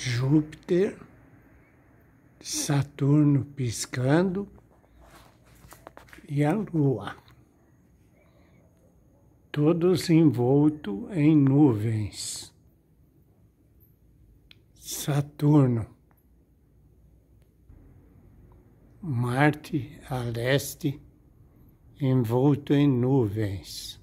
Júpiter, Saturno piscando e a Lua. Todos envolto em nuvens. Saturno. Marte a leste envolto em nuvens.